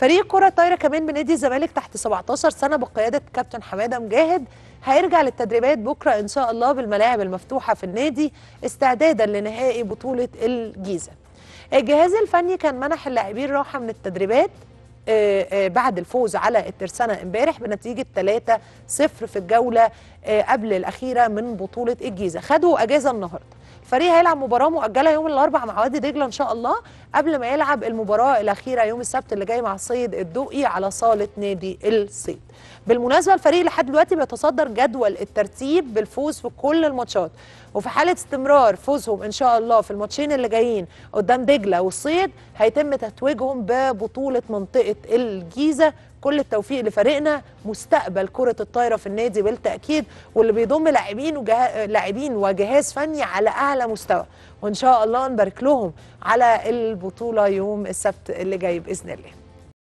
فريق كرة طايرة كمان بنادي الزمالك تحت 17 سنه بقياده كابتن حماده مجاهد هيرجع للتدريبات بكره ان شاء الله بالملاعب المفتوحه في النادي استعدادا لنهائي بطوله الجيزه. الجهاز الفني كان منح اللاعبين راحه من التدريبات آه، آه، بعد الفوز على الترسانة امبارح بنتيجة 3-0 في الجولة آه، قبل الأخيرة من بطولة الجيزة خدوا أجازة النهاردة الفريق هيلعب مباراه مؤجله يوم الاربعاء مع وادي دجله ان شاء الله قبل ما يلعب المباراه الاخيره يوم السبت اللي جاي مع الصيد الدقي على صاله نادي الصيد بالمناسبه الفريق لحد دلوقتي بيتصدر جدول الترتيب بالفوز في كل الماتشات وفي حاله استمرار فوزهم ان شاء الله في الماتشين اللي جايين قدام دجله والصيد هيتم تتويجهم ببطوله منطقه الجيزه كل التوفيق لفريقنا مستقبل كره الطايره في النادي بالتاكيد واللي بيضم لاعبين وجه... لاعبين وجهاز فني على اعلى مستوى وان شاء الله نبارك لهم على البطوله يوم السبت اللي جاي باذن الله